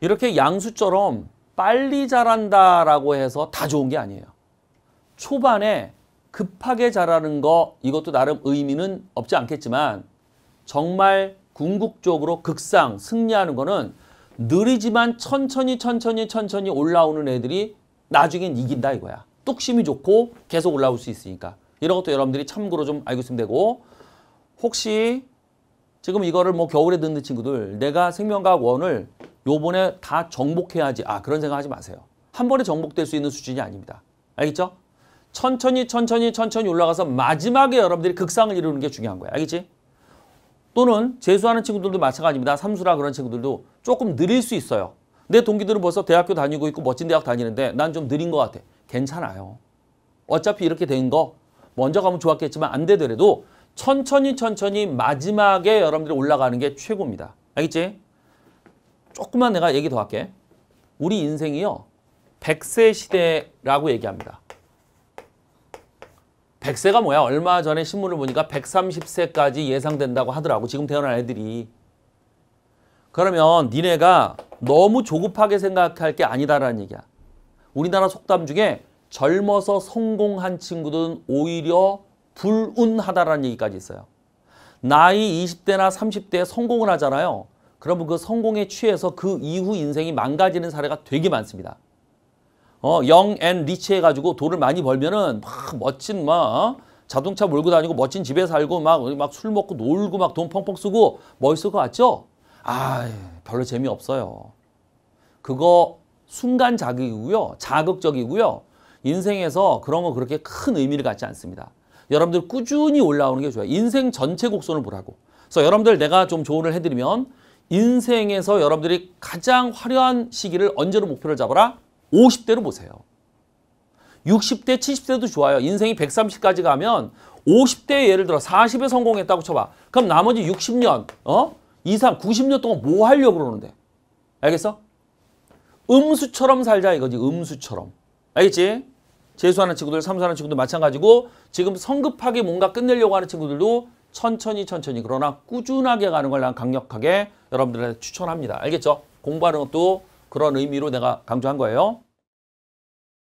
이렇게 양수처럼 빨리 자란다라고 해서 다 좋은 게 아니에요. 초반에 급하게 자라는 거 이것도 나름 의미는 없지 않겠지만 정말 궁극적으로 극상 승리하는 거는 느리지만 천천히 천천히 천천히 올라오는 애들이 나중엔 이긴다 이거야. 뚝심이 좋고 계속 올라올 수 있으니까. 이런 것도 여러분들이 참고로 좀 알고 있으면 되고 혹시 지금 이거를 뭐 겨울에 듣는 친구들 내가 생명과학 원을 요번에 다 정복해야지. 아 그런 생각하지 마세요. 한 번에 정복될 수 있는 수준이 아닙니다. 알겠죠? 천천히 천천히 천천히 올라가서 마지막에 여러분들이 극상을 이루는 게 중요한 거예요. 알겠지? 또는 재수하는 친구들도 마찬가지입니다. 삼수라 그런 친구들도 조금 느릴 수 있어요. 내 동기들은 벌써 대학교 다니고 있고 멋진 대학 다니는데 난 좀 느린 것 같아. 괜찮아요. 어차피 이렇게 된 거 먼저 가면 좋았겠지만 안 되더라도 천천히 천천히 마지막에 여러분들이 올라가는 게 최고입니다. 알겠지? 조금만 내가 얘기 더 할게. 우리 인생이요. 100세 시대라고 얘기합니다. 100세가 뭐야? 얼마 전에 신문을 보니까 130세까지 예상된다고 하더라고. 지금 태어난 애들이. 그러면 니네가 너무 조급하게 생각할 게 아니다라는 얘기야. 우리나라 속담 중에 젊어서 성공한 친구들은 오히려 불운하다라는 얘기까지 있어요. 나이 20대나 30대에 성공을 하잖아요. 그러면 그 성공에 취해서 그 이후 인생이 망가지는 사례가 되게 많습니다. 어, 영앤 리치 해가지고 돈을 많이 벌면은 막 멋진 막 어? 자동차 몰고 다니고 멋진 집에 살고 막 막 술 먹고 놀고 막 돈 펑펑 쓰고 멋있을 것 같죠? 아 별로 재미없어요. 그거 순간 자극이고요. 자극적이고요. 인생에서 그런 거 그렇게 큰 의미를 갖지 않습니다. 여러분들 꾸준히 올라오는 게 좋아요. 인생 전체 곡선을 보라고. 그래서 여러분들 내가 좀 조언을 해드리면 인생에서 여러분들이 가장 화려한 시기를 언제로 목표를 잡아라? 50대로 보세요. 60대, 70대도 좋아요. 인생이 130까지 가면 50대 예를 들어 40에 성공했다고 쳐봐. 그럼 나머지 60년, 어? 2, 3, 90년 동안 뭐 하려고 그러는데? 알겠어? 음수처럼 살자 이거지. 음수처럼. 알겠지? 재수하는 친구들, 삼수하는 친구들 마찬가지고 지금 성급하게 뭔가 끝내려고 하는 친구들도 천천히 천천히 그러나 꾸준하게 가는 걸 난 강력하게 여러분들한테 추천합니다. 알겠죠? 공부하는 것도 그런 의미로 내가 강조한 거예요.